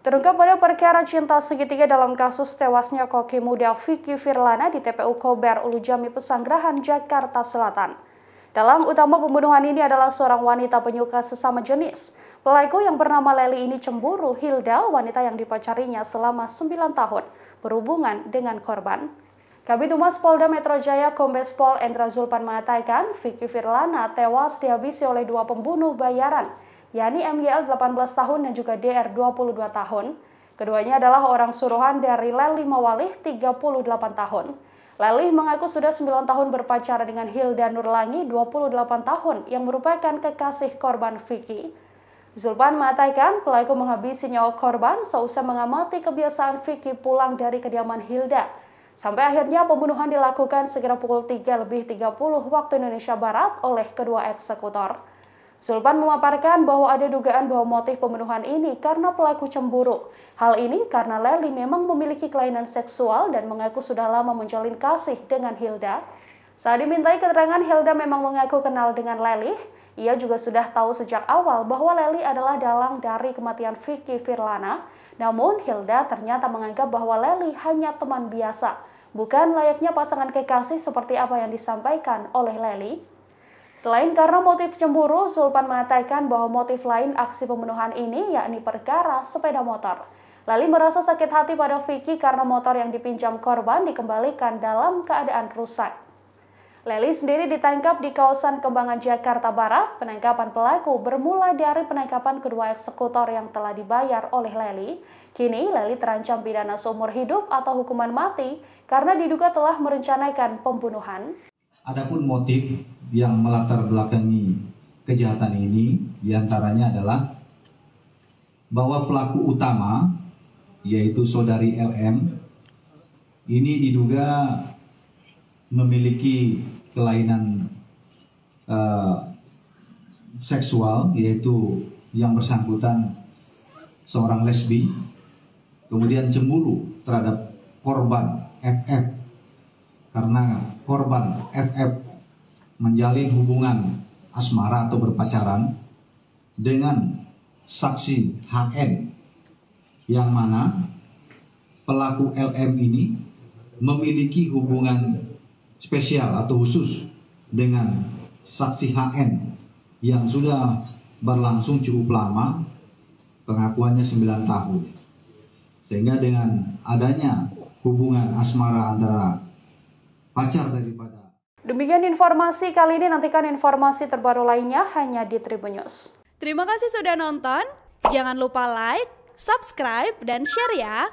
Terungkap pada perkara cinta segitiga dalam kasus tewasnya koki muda Vicky Firlana di TPU Kober Ulu Jami Pesanggerahan, Jakarta Selatan. Dalam utama pembunuhan ini adalah seorang wanita penyuka sesama jenis. Pelaku yang bernama Leli ini cemburu Hilda, wanita yang dipacarinya selama 9 tahun, berhubungan dengan korban. Kabit Humas Polda Metro Jaya Kombes Pol Endra Zulpan mengatakan, Vicky Firlana tewas dihabisi oleh dua pembunuh bayaran yakni MYL 18 tahun dan juga DR 22 tahun. Keduanya adalah orang suruhan dari Laili Mawalih 38 tahun. Laili mengaku sudah 9 tahun berpacaran dengan Hilda Nurlangi 28 tahun yang merupakan kekasih korban Vicky. Zulpan mengatakan pelaku menghabisi nyawa korban seusah mengamati kebiasaan Vicky pulang dari kediaman Hilda. Sampai akhirnya pembunuhan dilakukan segera pukul 3 lebih 30 waktu Indonesia Barat oleh kedua eksekutor. Sulpan memaparkan bahwa ada dugaan bahwa motif pembunuhan ini karena pelaku cemburu. Hal ini karena Leli memang memiliki kelainan seksual dan mengaku sudah lama menjalin kasih dengan Hilda. Saat dimintai keterangan, Hilda memang mengaku kenal dengan Leli. Ia juga sudah tahu sejak awal bahwa Leli adalah dalang dari kematian Vicky Firlana. Namun, Hilda ternyata menganggap bahwa Leli hanya teman biasa, bukan layaknya pasangan kekasih seperti apa yang disampaikan oleh Leli. Selain karena motif cemburu, Sulpan mengatakan bahwa motif lain aksi pembunuhan ini yakni perkara sepeda motor. Lali merasa sakit hati pada Vicky karena motor yang dipinjam korban dikembalikan dalam keadaan rusak. Leli sendiri ditangkap di kawasan Kembangan Jakarta Barat. Penangkapan pelaku bermula dari penangkapan kedua eksekutor yang telah dibayar oleh Leli. Kini Leli terancam pidana seumur hidup atau hukuman mati karena diduga telah merencanakan pembunuhan. Adapun motif yang melatar belakangi kejahatan ini diantaranya adalah bahwa pelaku utama yaitu saudari LM ini diduga memiliki kelainan uh, seksual yaitu yang bersangkutan seorang lesbi kemudian cemburu terhadap korban FF karena korban FF menjalin hubungan asmara atau berpacaran dengan saksi HN yang mana pelaku LM ini memiliki hubungan spesial atau khusus dengan saksi HN yang sudah berlangsung cukup lama pengakuannya 9 tahun sehingga dengan adanya hubungan asmara antara pacar daripada. Demikian informasi kali ini, nantikan informasi terbaru lainnya hanya di Tribun News. Terima kasih sudah nonton, jangan lupa like, subscribe, dan share ya!